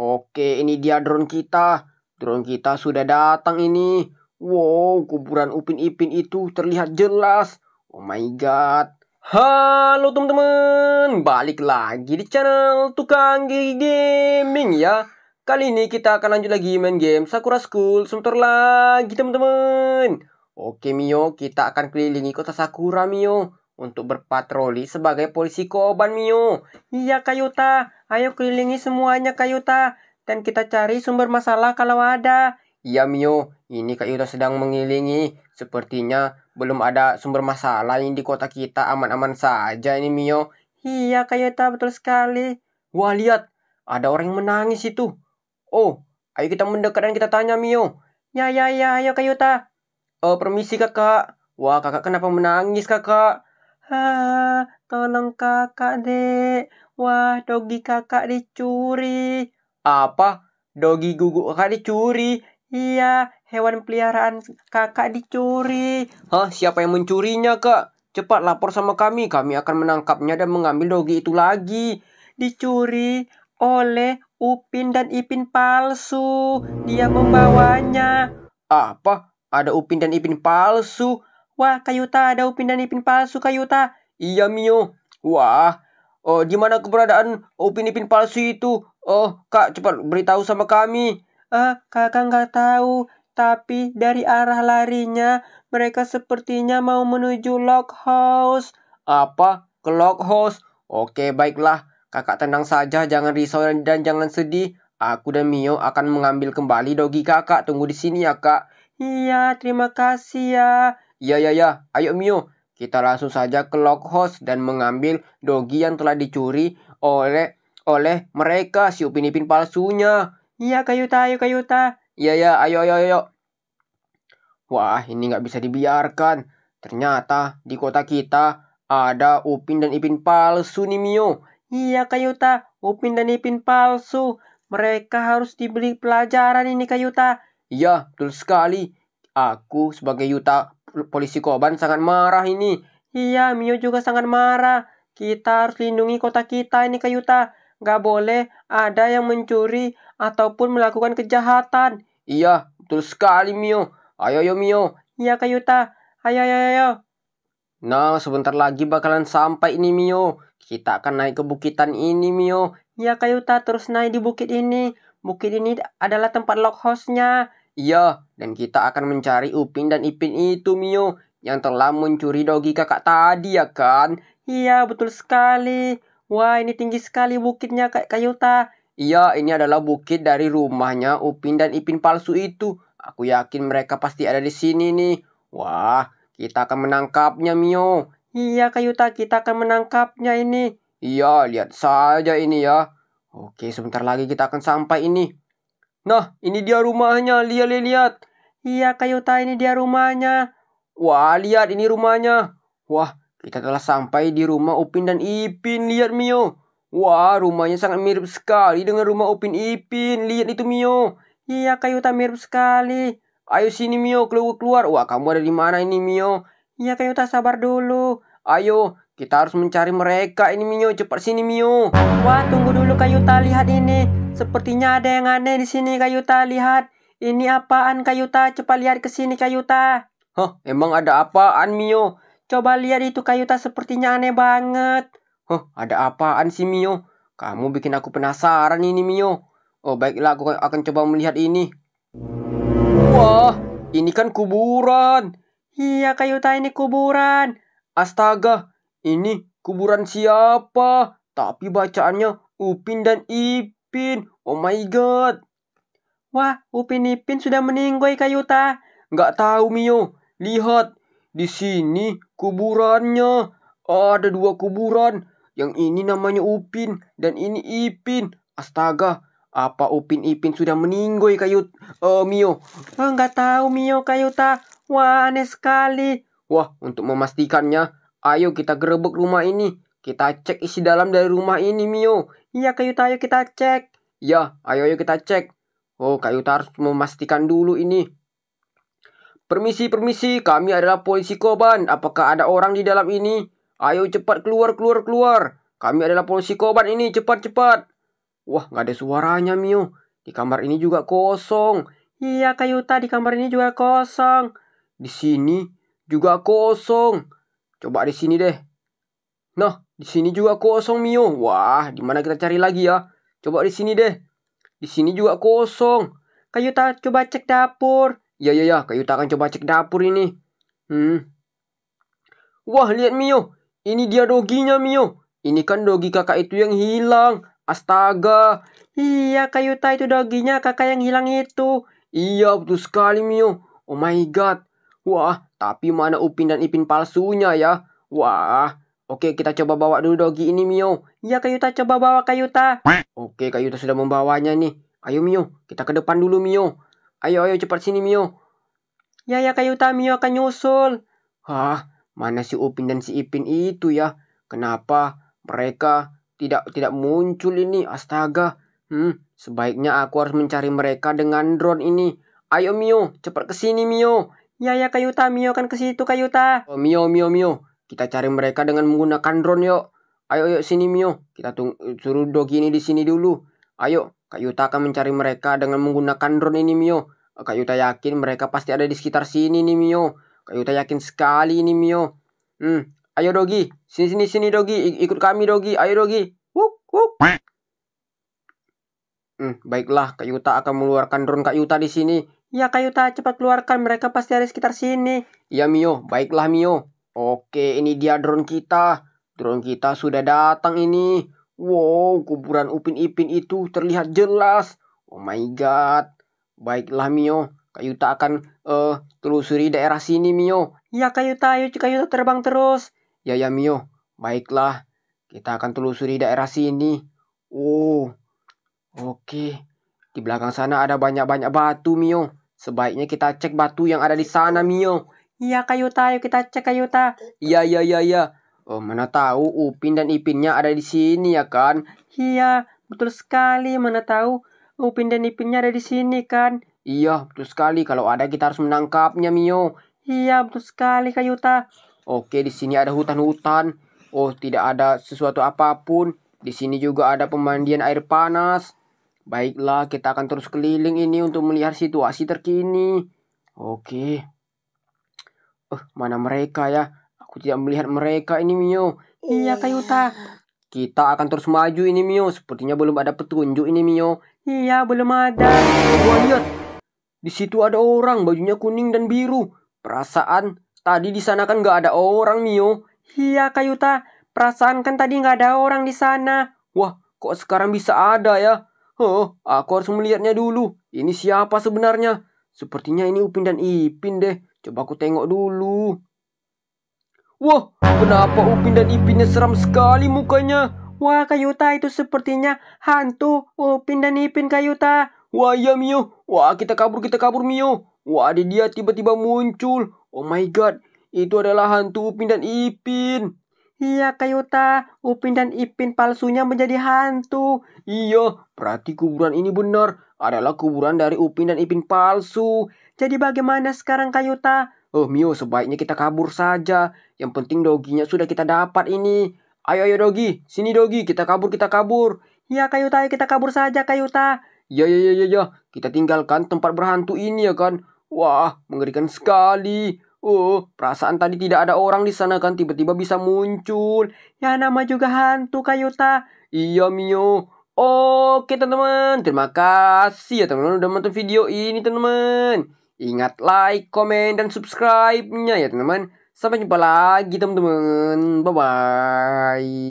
Oke, ini dia drone kita. Drone kita sudah datang ini. Wow, kuburan Upin Ipin itu terlihat jelas. Oh my god. Halo teman-teman, balik lagi di channel Tukang Gigi Gaming ya. Kali ini kita akan lanjut lagi main game Sakura School sebentar lagi teman-teman. Oke Mio, kita akan kelilingi kota Sakura Mio untuk berpatroli sebagai polisi koban Mio. Iya Kayuta, ayo kelilingi semuanya Kayuta dan kita cari sumber masalah kalau ada. Iya Mio, ini Kayuta sedang mengelilingi. Sepertinya belum ada sumber masalah yang di kota kita aman-aman saja ini Mio. Iya Kayuta betul sekali. Wah lihat, ada orang yang menangis itu. Oh, ayo kita mendekat dan kita tanya Mio. Ya ya ya, ayo Kayuta. Oh, eh, permisi kakak. Wah kakak kenapa menangis kakak? Ha, tolong kakak deh. Wah, dogi kakak dicuri. Apa? Dogi guguk kakak dicuri? Iya, hewan peliharaan kakak dicuri. Hah, siapa yang mencurinya, Kak? Cepat lapor sama kami, kami akan menangkapnya dan mengambil dogi itu lagi. Dicuri oleh Upin dan Ipin palsu. Dia membawanya. Apa? Ada Upin dan Ipin palsu? Wah, Kayuta, ada Upin dan Ipin palsu, Kayuta. Iya, Mio. Wah, oh, di mana keberadaan Upin Ipin palsu itu? Oh, Kak, cepat beritahu sama kami. Eh, kakak nggak tahu. Tapi dari arah larinya, mereka sepertinya mau menuju Lock House. Apa? Ke Lock House? Oke, baiklah. Kakak tenang saja, jangan risau dan jangan sedih. Aku dan Mio akan mengambil kembali dogi kakak. Tunggu di sini ya, Kak. Iya, terima kasih ya. Ya ya ya, ayo Mio, kita langsung saja ke Lockhouse dan mengambil dogi yang telah dicuri oleh oleh mereka si Upin Ipin palsunya. Iya Kayuta, ayo Kayuta. Iya ya, ayo ayo ayo. Wah, ini nggak bisa dibiarkan. Ternyata di kota kita ada Upin dan Ipin palsu nih Mio. Iya Kayuta, Upin dan Ipin palsu. Mereka harus dibeli pelajaran ini Kayuta. Iya, betul sekali. Aku sebagai Yuta Polisi Koban sangat marah ini. Iya, Mio juga sangat marah. Kita harus lindungi kota kita ini, Kayuta. Gak boleh ada yang mencuri ataupun melakukan kejahatan. Iya, betul sekali, Mio. Ayo, yo, Mio. Iya, Kayuta. Ayo, ayo, ayo. Nah, sebentar lagi bakalan sampai ini, Mio. Kita akan naik ke bukitan ini, Mio. Iya, Kayuta. Terus naik di bukit ini. Bukit ini adalah tempat log house-nya. Iya, dan kita akan mencari Upin dan Ipin itu, Mio. Yang telah mencuri dogi kakak tadi, ya kan? Iya, betul sekali. Wah, ini tinggi sekali bukitnya, Kak Kayuta. Iya, ini adalah bukit dari rumahnya Upin dan Ipin palsu itu. Aku yakin mereka pasti ada di sini nih. Wah, kita akan menangkapnya, Mio. Iya, Kayuta, kita akan menangkapnya ini. Iya, lihat saja ini ya. Oke, sebentar lagi kita akan sampai ini. Nah, ini dia rumahnya. Lihat, lihat. Iya, Kayuta, ini dia rumahnya. Wah, lihat ini rumahnya. Wah, kita telah sampai di rumah Upin dan Ipin. Lihat, Mio. Wah, rumahnya sangat mirip sekali dengan rumah Upin Ipin. Lihat itu, Mio. Iya, Kayuta mirip sekali. Ayo sini, Mio. Keluar-keluar. Wah, kamu ada di mana ini, Mio? Iya, Kayuta, sabar dulu. Ayo, kita harus mencari mereka. Ini, Mio. Cepat sini, Mio. Wah, tunggu dulu, Kayuta. Lihat ini. Sepertinya ada yang aneh di sini Kayuta, lihat. Ini apaan Kayuta? Coba lihat ke sini Kayuta. Hah, emang ada apaan Mio? Coba lihat itu Kayuta, sepertinya aneh banget. Hah, ada apaan sih Mio? Kamu bikin aku penasaran ini Mio. Oh, baiklah aku akan coba melihat ini. Wah, ini kan kuburan. Iya Kayuta, ini kuburan. Astaga, ini kuburan siapa? Tapi bacaannya Upin dan Ipin. Upin, Oh my god. Wah, Upin Ipin sudah meninggoy Kayuta. Nggak tahu Mio. Lihat, di sini kuburannya. Ada dua kuburan. Yang ini namanya Upin dan ini Ipin. Astaga, apa Upin Ipin sudah meninggoy kayu uh, eh, Mio? Oh, nggak tahu Mio Kayuta. Wah, aneh sekali. Wah, untuk memastikannya, ayo kita gerebek rumah ini. Kita cek isi dalam dari rumah ini, Mio. Iya, Kak Yuta, ayo kita cek. iya ayo ayo kita cek. Oh, Kak Yuta harus memastikan dulu ini. Permisi, permisi, kami adalah polisi Koban. Apakah ada orang di dalam ini? Ayo cepat keluar, keluar, keluar. Kami adalah polisi Koban ini, cepat, cepat. Wah, nggak ada suaranya, Mio. Di kamar ini juga kosong. Iya, Kak Yuta, di kamar ini juga kosong. Di sini juga kosong. Coba di sini deh. Nah, di sini juga kosong Mio. Wah, di mana kita cari lagi ya? Coba di sini deh. Di sini juga kosong. Kayu tak coba cek dapur. Ya ya ya, kayu tak akan coba cek dapur ini. Hmm. Wah, lihat Mio. Ini dia doginya Mio. Ini kan dogi kakak itu yang hilang. Astaga. Iya, kayu tak itu doginya kakak yang hilang itu. Iya, betul sekali Mio. Oh my god. Wah, tapi mana Upin dan Ipin palsunya ya? Wah, Oke, kita coba bawa dulu dogi ini, Mio. Iya, Kayuta, coba bawa Kayuta. Oke, Kayuta sudah membawanya nih. Ayo, Mio. Kita ke depan dulu, Mio. Ayo, ayo, cepat sini, Mio. Ya, ya, Kayuta, Mio akan nyusul. Hah, mana si Upin dan si Ipin itu ya? Kenapa mereka tidak tidak muncul ini? Astaga. Hmm, sebaiknya aku harus mencari mereka dengan drone ini. Ayo, Mio. Cepat ke sini, Mio. Ya, ya, Kayuta, Mio akan ke situ, Kayuta. Oh, Mio, Mio, Mio. Kita cari mereka dengan menggunakan drone yuk. Ayo yuk sini Mio. Kita tung suruh Dogi ini di sini dulu. Ayo, Kak Yuta akan mencari mereka dengan menggunakan drone ini Mio. Kak Yuta yakin mereka pasti ada di sekitar sini nih Mio. Kak Yuta yakin sekali ini Mio. Hmm, ayo Dogi. Sini sini sini Dogi, ikut kami Dogi. Ayo Dogi. Wuk wuk. Hmm, baiklah, Kak Yuta akan mengeluarkan drone Kak Yuta di sini. Ya Kak Yuta, cepat keluarkan, mereka pasti ada di sekitar sini. Iya Mio, baiklah Mio. Oke, ini dia drone kita. Drone kita sudah datang ini. Wow, kuburan Upin Ipin itu terlihat jelas. Oh my god. Baiklah Mio, Kayuta akan uh, telusuri daerah sini Mio. Ya Kayuta, ayo Kayuta terbang terus. Ya ya Mio, baiklah. Kita akan telusuri daerah sini. Oh, oke. Di belakang sana ada banyak-banyak batu Mio. Sebaiknya kita cek batu yang ada di sana Mio. Iya Yuta, yuk kita cek Kayuta. Yuta. Iya iya iya iya. Oh mana tahu Upin dan Ipinnya ada di sini ya kan? Iya betul sekali mana tahu Upin dan Ipinnya ada di sini kan? Iya betul sekali kalau ada kita harus menangkapnya Mio. Iya betul sekali Kayuta. Yuta. Oke di sini ada hutan-hutan. Oh tidak ada sesuatu apapun. Di sini juga ada pemandian air panas. Baiklah, kita akan terus keliling ini untuk melihat situasi terkini. Oke. Oh, mana mereka ya? Aku tidak melihat mereka ini, Mio. Oh. Iya, Kayuta. Kita akan terus maju ini, Mio. Sepertinya belum ada petunjuk ini, Mio. Iya, belum ada. Gua lihat. Di situ ada orang, bajunya kuning dan biru. Perasaan, tadi di sana kan nggak ada orang, Mio. Iya, Kayuta. Perasaan kan tadi nggak ada orang di sana. Wah, kok sekarang bisa ada ya? Oh, aku harus melihatnya dulu. Ini siapa sebenarnya? Sepertinya ini Upin dan Ipin deh. Coba aku tengok dulu. Wah, kenapa Upin dan Ipinnya seram sekali mukanya? Wah, Kayuta itu sepertinya hantu Upin dan Ipin Kayuta. Wah, ya Mio. Wah, kita kabur, kita kabur Mio. Wah, di dia tiba-tiba muncul. Oh my god, itu adalah hantu Upin dan Ipin. Iya, Kayuta. Upin dan Ipin palsunya menjadi hantu. Iya, berarti kuburan ini benar adalah kuburan dari Upin dan Ipin palsu. Jadi bagaimana sekarang Kayuta? Oh Mio, sebaiknya kita kabur saja. Yang penting doginya sudah kita dapat ini. Ayo ayo dogi, sini dogi, kita kabur kita kabur. Ya Kayuta, ayo kita kabur saja Kayuta. Ya ya ya ya ya, kita tinggalkan tempat berhantu ini ya kan. Wah, mengerikan sekali. Oh, perasaan tadi tidak ada orang di sana kan tiba-tiba bisa muncul. Ya nama juga hantu Kayuta. Iya Mio, Oke teman-teman, terima kasih ya teman-teman udah menonton video ini teman-teman. Ingat like, komen, dan subscribe-nya ya teman-teman. Sampai jumpa lagi teman-teman. Bye-bye.